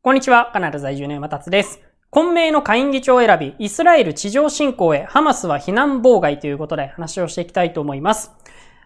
こんにちは、カナダ在住の山達です。混迷の下院議長選び、イスラエル地上侵攻へ、ハマスは避難妨害ということで話をしていきたいと思います。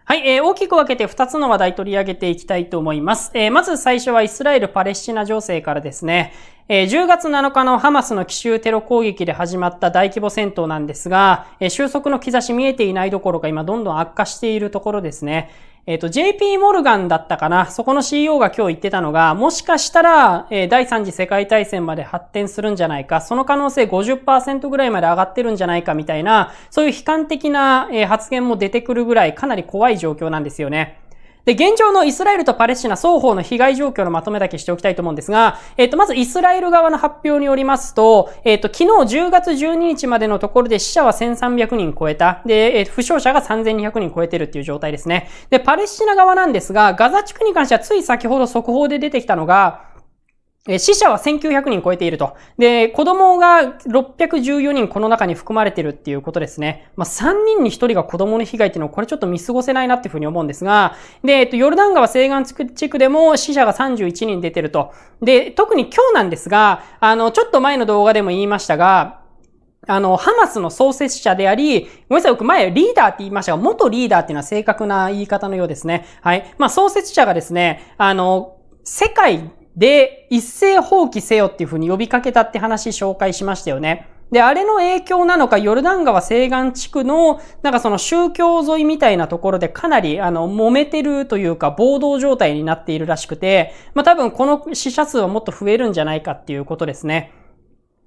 はい、えー、大きく分けて2つの話題取り上げていきたいと思います。えー、まず最初はイスラエル・パレスチナ情勢からですね。え10月7日のハマスの奇襲テロ攻撃で始まった大規模戦闘なんですが、え収束の兆し見えていないどころか今どんどん悪化しているところですね。えっ、ー、と、JP モルガンだったかなそこの CEO が今日言ってたのが、もしかしたら、えー、第3次世界大戦まで発展するんじゃないか、その可能性50%ぐらいまで上がってるんじゃないかみたいな、そういう悲観的な、えー、発言も出てくるぐらいかなり怖い状況なんですよね。で、現状のイスラエルとパレスチナ双方の被害状況のまとめだけしておきたいと思うんですが、えっ、ー、と、まずイスラエル側の発表によりますと、えっ、ー、と、昨日10月12日までのところで死者は1300人超えた。で、えー、負傷者が3200人超えてるっていう状態ですね。で、パレスチナ側なんですが、ガザ地区に関してはつい先ほど速報で出てきたのが、え死者は1900人超えていると。で、子供が614人この中に含まれてるっていうことですね。まあ、3人に1人が子供の被害っていうのはこれちょっと見過ごせないなっていうふうに思うんですが、で、えっと、ヨルダン川西岸地区でも死者が31人出てると。で、特に今日なんですが、あの、ちょっと前の動画でも言いましたが、あの、ハマスの創設者であり、ごめんなさい、僕前リーダーって言いましたが、元リーダーっていうのは正確な言い方のようですね。はい。まあ、創設者がですね、あの、世界で、一斉放棄せよっていうふうに呼びかけたって話紹介しましたよね。で、あれの影響なのか、ヨルダン川西岸地区の、なんかその宗教沿いみたいなところでかなり、あの、揉めてるというか、暴動状態になっているらしくて、まあ多分この死者数はもっと増えるんじゃないかっていうことですね。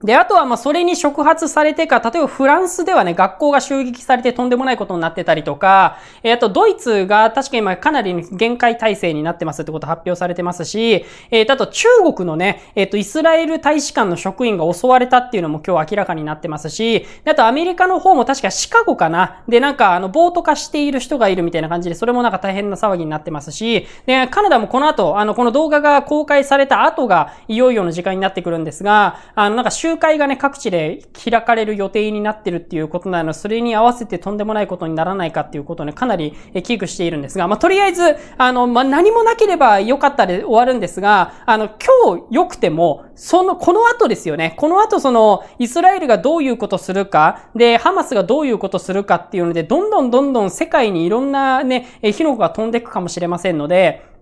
で、あとはまそれに触発されてか、例えばフランスではね、学校が襲撃されてとんでもないことになってたりとか、えー、あとドイツが確か今かなり限界体制になってますってこと発表されてますし、えー、あと中国のね、えっ、ー、とイスラエル大使館の職員が襲われたっていうのも今日明らかになってますし、あとアメリカの方も確かシカゴかなで、なんかあの暴徒化している人がいるみたいな感じで、それもなんか大変な騒ぎになってますし、で、カナダもこの後、あのこの動画が公開された後がいよいよの時間になってくるんですが、あのなんか集会がね、各地で開かれる予定になってるっていうことなのそれに合わせてとんでもないことにならないかっていうことをね、かなり危惧しているんですが、まあ、とりあえず、あの、まあ、何もなければ良かったで終わるんですが、あの、今日良くても、その、この後ですよね。この後その、イスラエルがどういうことするか、で、ハマスがどういうことするかっていうので、どんどんどんどん世界にいろんなね、火の粉が飛んでいくかもしれませんので、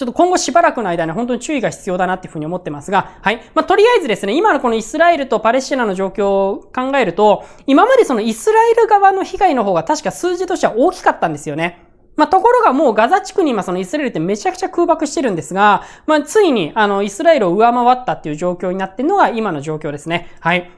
ちょっと今後しばらくの間に本当に注意が必要だなっていうふうに思ってますが、はい。まあ、とりあえずですね、今のこのイスラエルとパレスチナの状況を考えると、今までそのイスラエル側の被害の方が確か数字としては大きかったんですよね。まあ、ところがもうガザ地区に今そのイスラエルってめちゃくちゃ空爆してるんですが、まあ、ついにあのイスラエルを上回ったっていう状況になってるのが今の状況ですね。はい。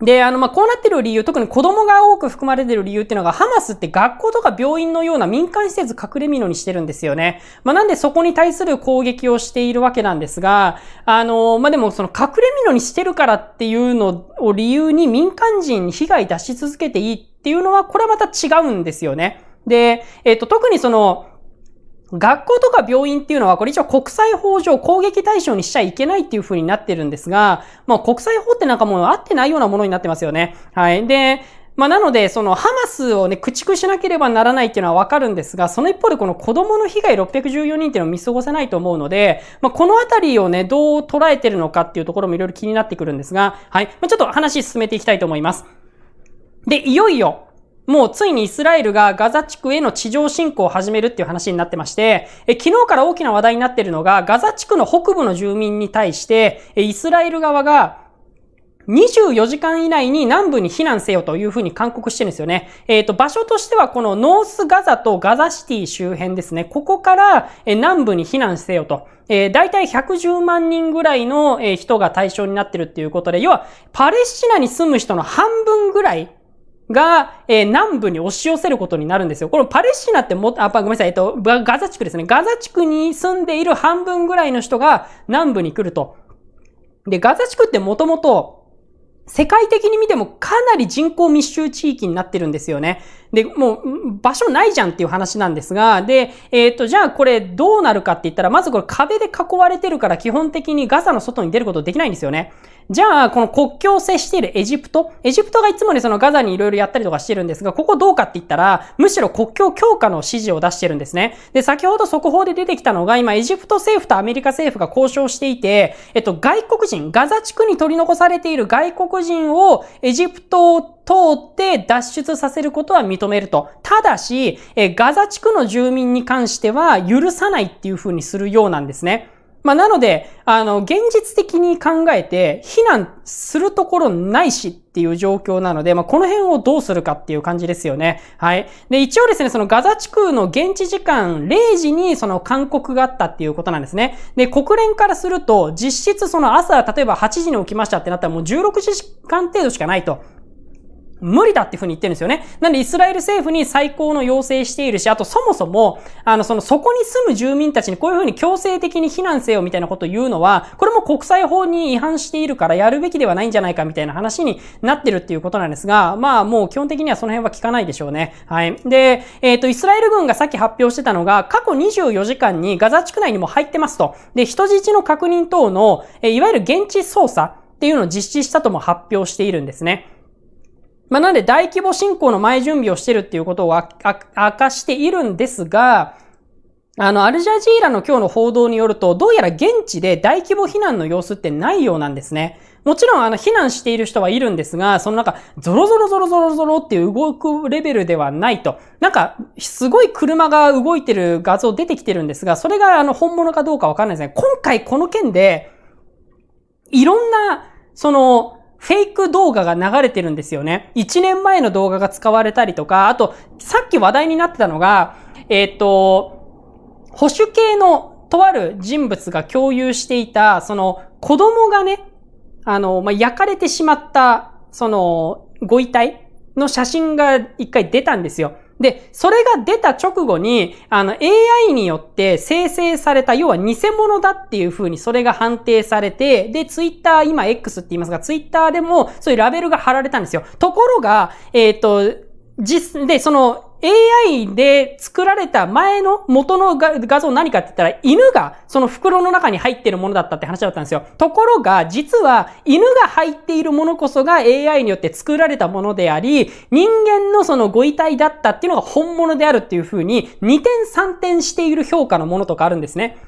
で、あの、ま、こうなってる理由、特に子供が多く含まれてる理由っていうのが、ハマスって学校とか病院のような民間施設隠れ蓑にしてるんですよね。まあ、なんでそこに対する攻撃をしているわけなんですが、あの、まあ、でもその隠れ蓑にしてるからっていうのを理由に民間人に被害出し続けていいっていうのは、これはまた違うんですよね。で、えっと、特にその、学校とか病院っていうのは、これ一応国際法上攻撃対象にしちゃいけないっていう風になってるんですが、まあ国際法ってなんかもう合ってないようなものになってますよね。はい。で、まあなので、そのハマスをね、駆逐しなければならないっていうのはわかるんですが、その一方でこの子供の被害614人っていうのを見過ごせないと思うので、まあこのあたりをね、どう捉えてるのかっていうところもいろいろ気になってくるんですが、はい。まあちょっと話進めていきたいと思います。で、いよいよ、もうついにイスラエルがガザ地区への地上侵攻を始めるっていう話になってまして、え昨日から大きな話題になってるのが、ガザ地区の北部の住民に対して、イスラエル側が24時間以内に南部に避難せよというふうに勧告してるんですよね。えっ、ー、と、場所としてはこのノースガザとガザシティ周辺ですね。ここから南部に避難せよと。えー、大体110万人ぐらいの人が対象になってるっていうことで、要はパレスチナに住む人の半分ぐらいが、えー、南部に押し寄せることになるんですよ。このパレスチナっても、あ、ごめんなさい、えっと、ガザ地区ですね。ガザ地区に住んでいる半分ぐらいの人が南部に来ると。で、ガザ地区ってもともと、世界的に見てもかなり人口密集地域になってるんですよね。で、もう、場所ないじゃんっていう話なんですが、で、えっ、ー、と、じゃあこれどうなるかって言ったら、まずこれ壁で囲われてるから基本的にガザの外に出ることできないんですよね。じゃあ、この国境を接しているエジプト。エジプトがいつもね、そのガザにいろいろやったりとかしてるんですが、ここどうかって言ったら、むしろ国境強化の指示を出してるんですね。で、先ほど速報で出てきたのが、今、エジプト政府とアメリカ政府が交渉していて、えっと、外国人、ガザ地区に取り残されている外国人をエジプト通って脱出させることは認めると。ただし、えガザ地区の住民に関しては許さないっていうふうにするようなんですね。まあ、なので、あの、現実的に考えて、避難するところないしっていう状況なので、まあ、この辺をどうするかっていう感じですよね。はい。で、一応ですね、そのガザ地区の現地時間0時にその勧告があったっていうことなんですね。で、国連からすると、実質その朝、例えば8時に起きましたってなったらもう16時間程度しかないと。無理だっていうふうに言ってるんですよね。なんでイスラエル政府に最高の要請しているし、あとそもそも、あの、その、そこに住む住民たちにこういうふうに強制的に避難せよみたいなことを言うのは、これも国際法に違反しているからやるべきではないんじゃないかみたいな話になってるっていうことなんですが、まあもう基本的にはその辺は聞かないでしょうね。はい。で、えっ、ー、と、イスラエル軍がさっき発表してたのが、過去24時間にガザ地区内にも入ってますと。で、人質の確認等の、えいわゆる現地捜査っていうのを実施したとも発表しているんですね。まあ、なんで大規模進行の前準備をしてるっていうことを明かしているんですが、あの、アルジャジーラの今日の報道によると、どうやら現地で大規模避難の様子ってないようなんですね。もちろん、あの、避難している人はいるんですが、その中、ゾロゾロゾロゾロゾロっていう動くレベルではないと。なんか、すごい車が動いてる画像出てきてるんですが、それがあの、本物かどうかわかんないですね。今回この件で、いろんな、その、フェイク動画が流れてるんですよね。1年前の動画が使われたりとか、あと、さっき話題になってたのが、えっ、ー、と、保守系のとある人物が共有していた、その子供がね、あの、まあ、焼かれてしまった、その、ご遺体の写真が一回出たんですよ。で、それが出た直後に、あの、AI によって生成された、要は偽物だっていう風にそれが判定されて、で、Twitter、今 X って言いますが、Twitter でもそういうラベルが貼られたんですよ。ところが、えっ、ー、と、実、で、その、AI で作られた前の元の画像何かって言ったら、犬がその袋の中に入ってるものだったって話だったんですよ。ところが、実は犬が入っているものこそが AI によって作られたものであり、人間のそのご遺体だったっていうのが本物であるっていう風に、2点3点している評価のものとかあるんですね。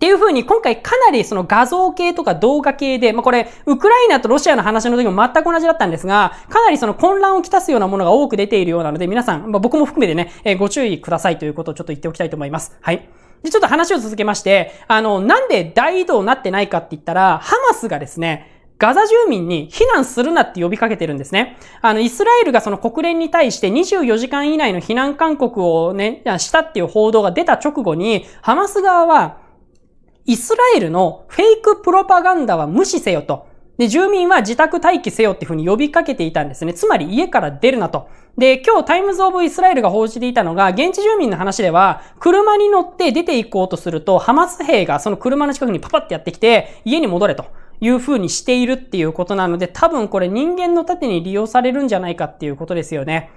っていう風に今回かなりその画像系とか動画系で、まあ、これ、ウクライナとロシアの話の時も全く同じだったんですが、かなりその混乱をきたすようなものが多く出ているようなので、皆さん、まあ、僕も含めてね、えー、ご注意くださいということをちょっと言っておきたいと思います。はい。で、ちょっと話を続けまして、あの、なんで大移動になってないかって言ったら、ハマスがですね、ガザ住民に避難するなって呼びかけてるんですね。あの、イスラエルがその国連に対して24時間以内の避難勧告をね、したっていう報道が出た直後に、ハマス側は、イスラエルのフェイクプロパガンダは無視せよと。で、住民は自宅待機せよっていうふうに呼びかけていたんですね。つまり家から出るなと。で、今日タイムズ・オブ・イスラエルが報じていたのが、現地住民の話では、車に乗って出て行こうとすると、ハマス兵がその車の近くにパパってやってきて、家に戻れと。いう風にしているっていうことなので、多分これ人間の盾に利用されるんじゃないかっていうことですよね。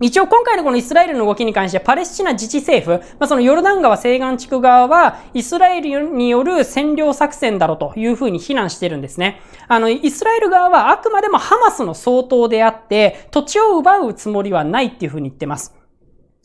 一応今回のこのイスラエルの動きに関してパレスチナ自治政府、まあ、そのヨルダン川西岸地区側はイスラエルによる占領作戦だろうというふうに非難してるんですね。あの、イスラエル側はあくまでもハマスの総統であって土地を奪うつもりはないっていうふうに言ってます。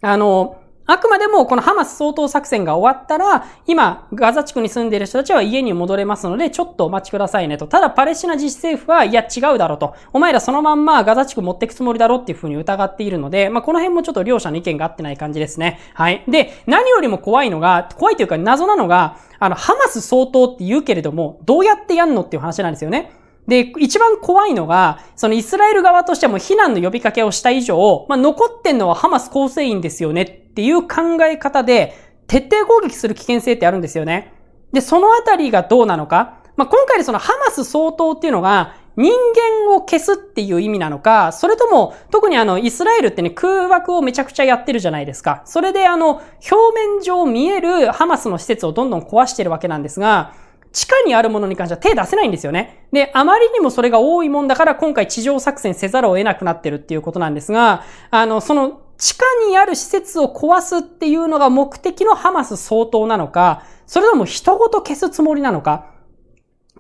あの、あくまでもこのハマス総統作戦が終わったら、今、ガザ地区に住んでいる人たちは家に戻れますので、ちょっとお待ちくださいねと。ただ、パレスチナ自治政府は、いや、違うだろうと。お前らそのまんまガザ地区持ってくつもりだろうっていうふうに疑っているので、まあ、この辺もちょっと両者の意見が合ってない感じですね。はい。で、何よりも怖いのが、怖いというか謎なのが、あの、ハマス相当って言うけれども、どうやってやんのっていう話なんですよね。で、一番怖いのが、そのイスラエル側としても避難の呼びかけをした以上、まあ、残ってんのはハマス構成員ですよねっていう考え方で、徹底攻撃する危険性ってあるんですよね。で、そのあたりがどうなのか。まあ、今回でそのハマス総統っていうのが、人間を消すっていう意味なのか、それとも、特にあの、イスラエルってね、空爆をめちゃくちゃやってるじゃないですか。それであの、表面上見えるハマスの施設をどんどん壊してるわけなんですが、地下にあるものに関しては手出せないんですよね。で、あまりにもそれが多いもんだから、今回地上作戦せざるを得なくなってるっていうことなんですが、あの、その、地下にある施設を壊すっていうのが目的のハマス相当なのか、それとも人ごと消すつもりなのか、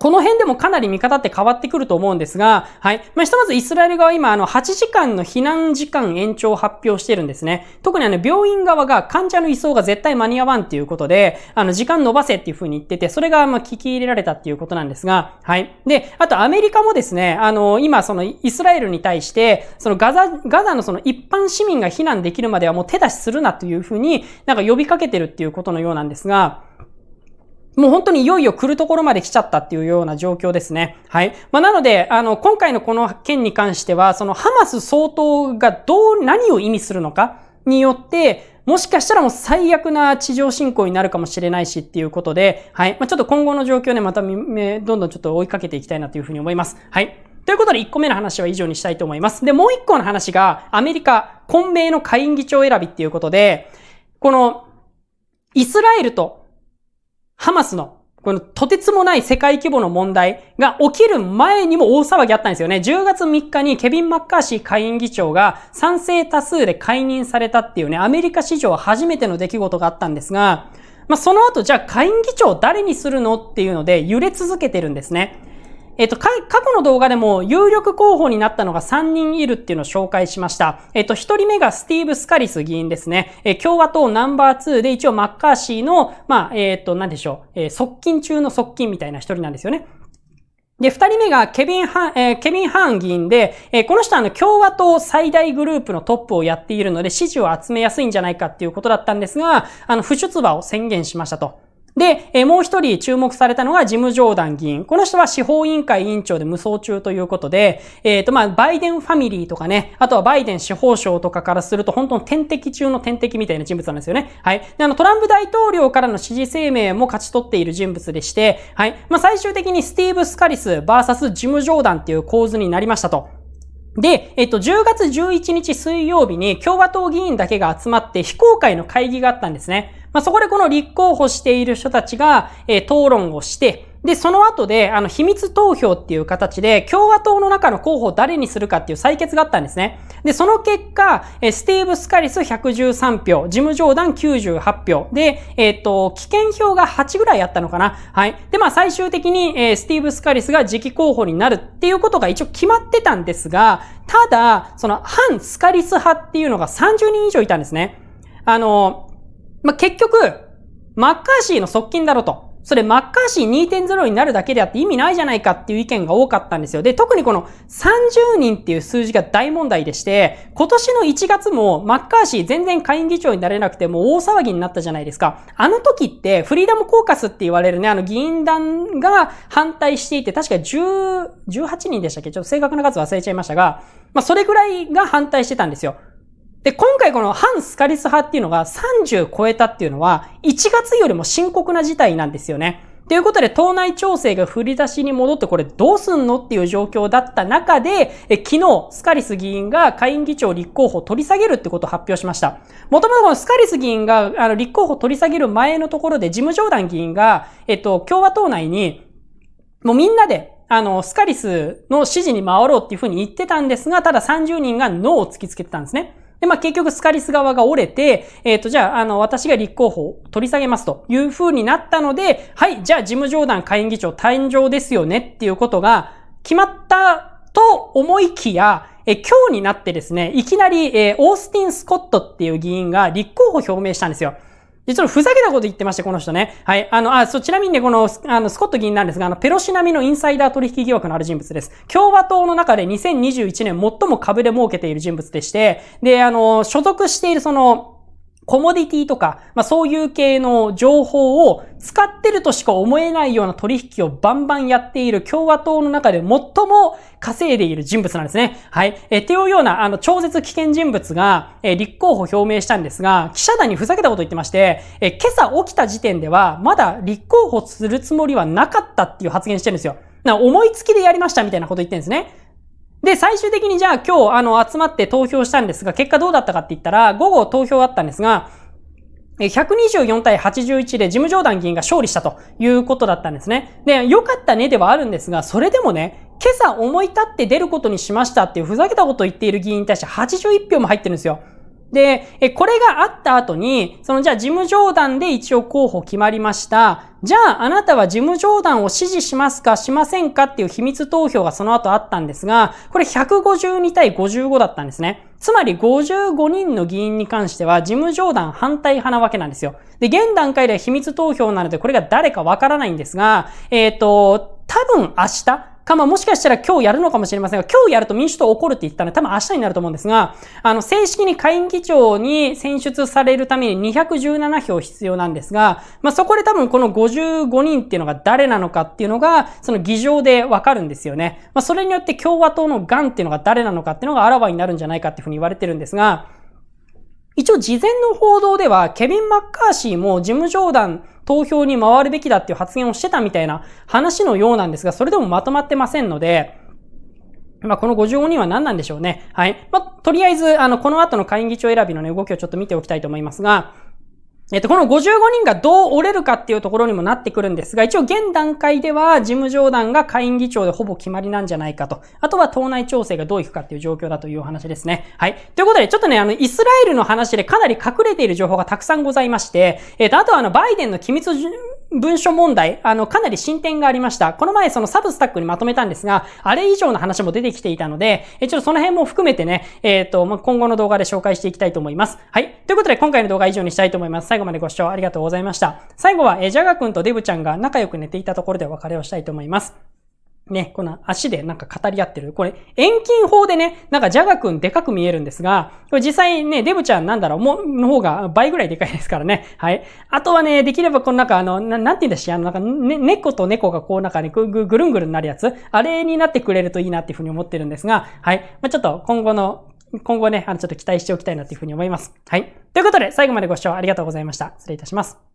この辺でもかなり見方って変わってくると思うんですが、はい。まあ、ひとまずイスラエル側今、あの、8時間の避難時間延長を発表してるんですね。特にあの、病院側が患者の移送が絶対間に合わんっていうことで、あの、時間伸ばせっていうふうに言ってて、それが、ま、聞き入れられたっていうことなんですが、はい。で、あとアメリカもですね、あの、今、その、イスラエルに対して、その、ガザ、ガザのその、一般市民が避難できるまではもう手出しするなというふうになんか呼びかけてるっていうことのようなんですが、もう本当にいよいよ来るところまで来ちゃったっていうような状況ですね。はい。まあ、なので、あの、今回のこの件に関しては、そのハマス総統がどう、何を意味するのかによって、もしかしたらもう最悪な地上侵攻になるかもしれないしっていうことで、はい。まあ、ちょっと今後の状況ね、またどんどんちょっと追いかけていきたいなというふうに思います。はい。ということで1個目の話は以上にしたいと思います。で、もう1個の話が、アメリカ、混迷の下院議長選びっていうことで、この、イスラエルとハマスのこのとてつもない世界規模の問題が起きる前にも大騒ぎあったんですよね。10月3日にケビン・マッカーシー下院議長が賛成多数で解任されたっていうね、アメリカ史上初めての出来事があったんですが、まあ、その後じゃあ下院議長誰にするのっていうので揺れ続けてるんですね。えっと、過去の動画でも有力候補になったのが3人いるっていうのを紹介しました。えっと、1人目がスティーブ・スカリス議員ですね。え共和党ナンバー2で一応マッカーシーの、まあ、えっと、なんでしょう、え側近中の側近みたいな1人なんですよね。で、二人目がケビン・ハン、えー、ケビン・ハーン議員で、えー、この人はあの共和党最大グループのトップをやっているので支持を集めやすいんじゃないかっていうことだったんですが、あの、不出馬を宣言しましたと。で、えもう一人注目されたのがジム・ジョーダン議員。この人は司法委員会委員長で無双中ということで、えっ、ー、と、まあ、バイデンファミリーとかね、あとはバイデン司法省とかからすると、本当の天敵中の天敵みたいな人物なんですよね。はい。で、あの、トランプ大統領からの支持声明も勝ち取っている人物でして、はい。まあ、最終的にスティーブ・スカリス VS ジム・ジョーダンっていう構図になりましたと。で、えっと、10月11日水曜日に共和党議員だけが集まって非公開の会議があったんですね。まあ、そこでこの立候補している人たちが、えー、討論をして、で、その後で、あの、秘密投票っていう形で、共和党の中の候補を誰にするかっていう採決があったんですね。で、その結果、えスティーブ・スカリス113票、ジム・ジョーダン98票、で、えっ、と、危険票が8ぐらいあったのかな。はい。で、まあ、最終的に、えスティーブ・スカリスが次期候補になるっていうことが一応決まってたんですが、ただ、その、反スカリス派っていうのが30人以上いたんですね。あの、まあ、結局、マッカーシーの側近だろと。それマッカーシー2.0になるだけであって意味ないじゃないかっていう意見が多かったんですよ。で、特にこの30人っていう数字が大問題でして、今年の1月もマッカーシー全然下院議長になれなくてもう大騒ぎになったじゃないですか。あの時ってフリーダムコーカスって言われるね、あの議員団が反対していて、確か10、18人でしたっけちょっと正確な数忘れちゃいましたが、まあそれぐらいが反対してたんですよ。で、今回この反スカリス派っていうのが30超えたっていうのは、1月よりも深刻な事態なんですよね。ということで、党内調整が振り出しに戻ってこれどうすんのっていう状況だった中で、え昨日、スカリス議員が下院議長立候補を取り下げるってことを発表しました。もともとこのスカリス議員があの立候補を取り下げる前のところで、事務上段議員が、えっと、共和党内に、もうみんなであの、スカリスの指示に回ろうっていうふうに言ってたんですが、ただ30人がノーを突きつけてたんですね。で、まあ、結局スカリス側が折れて、えっ、ー、と、じゃあ、あの、私が立候補を取り下げますという風になったので、はい、じゃあ事務上段下院議長誕生ですよねっていうことが決まったと思いきや、え、今日になってですね、いきなり、えー、オースティン・スコットっていう議員が立候補表明したんですよ。実はふざけたこと言ってまして、この人ね。はい。あの、あ、そう、ちなみにね、この、あの、スコット議員なんですが、あの、ペロシ並みのインサイダー取引疑惑のある人物です。共和党の中で2021年最も株で儲けている人物でして、で、あの、所属しているその、コモディティとか、まあそういう系の情報を使ってるとしか思えないような取引をバンバンやっている共和党の中で最も稼いでいる人物なんですね。はい。えっていうような、あの、超絶危険人物が、え立候補表明したんですが、記者団にふざけたこと言ってまして、え今朝起きた時点では、まだ立候補するつもりはなかったっていう発言してるんですよ。な、思いつきでやりましたみたいなこと言ってるんですね。で、最終的にじゃあ今日あの集まって投票したんですが、結果どうだったかって言ったら、午後投票あったんですが、124対81でジム・ジョーダン議員が勝利したということだったんですね。で、良かったねではあるんですが、それでもね、今朝思い立って出ることにしましたっていうふざけたことを言っている議員に対して81票も入ってるんですよ。で、え、これがあった後に、そのじゃあ事務上談で一応候補決まりました。じゃああなたは事務上談を支持しますかしませんかっていう秘密投票がその後あったんですが、これ152対55だったんですね。つまり55人の議員に関しては事務上談反対派なわけなんですよ。で、現段階では秘密投票なのでこれが誰かわからないんですが、えっ、ー、と、多分明日、か、まあ、もしかしたら今日やるのかもしれませんが、今日やると民主党怒るって言ったので、多分明日になると思うんですが、あの、正式に下院議長に選出されるために217票必要なんですが、まあ、そこで多分この55人っていうのが誰なのかっていうのが、その議場でわかるんですよね。まあ、それによって共和党のガンっていうのが誰なのかっていうのがあらわになるんじゃないかっていうふうに言われてるんですが、一応事前の報道では、ケビン・マッカーシーも事務上団投票に回るべきだっていう発言をしてたみたいな話のようなんですが、それでもまとまってませんので、まあ、この55人は何なんでしょうね。はい。まあ、とりあえず、あの、この後の会議長選びのね、動きをちょっと見ておきたいと思いますが、えっと、この55人がどう折れるかっていうところにもなってくるんですが、一応現段階では事務上段が下院議長でほぼ決まりなんじゃないかと。あとは党内調整がどういくかっていう状況だというお話ですね。はい。ということで、ちょっとね、あの、イスラエルの話でかなり隠れている情報がたくさんございまして、えっと、あとはあの、バイデンの機密文書問題、あの、かなり進展がありました。この前そのサブスタックにまとめたんですが、あれ以上の話も出てきていたので、えちょっとその辺も含めてね、えっ、ー、と、ま今後の動画で紹介していきたいと思います。はい。ということで今回の動画は以上にしたいと思います。最後までご視聴ありがとうございました。最後は、えー、ジャガ君とデブちゃんが仲良く寝ていたところでお別れをしたいと思います。ね、この足でなんか語り合ってる。これ、遠近法でね、なんかジャガ君でかく見えるんですが、これ実際ね、デブちゃんなんだろう、も、の方が倍ぐらいでかいですからね。はい。あとはね、できればこのなんかあの、ななんて言うんだし、あのなんか、ね、猫と猫がこうなんかね、ぐ、ぐ、ぐるんぐるんなるやつ、あれになってくれるといいなっていうふうに思ってるんですが、はい。まあ、ちょっと今後の、今後ね、あの、ちょっと期待しておきたいなっていうふうに思います。はい。ということで、最後までご視聴ありがとうございました。失礼いたします。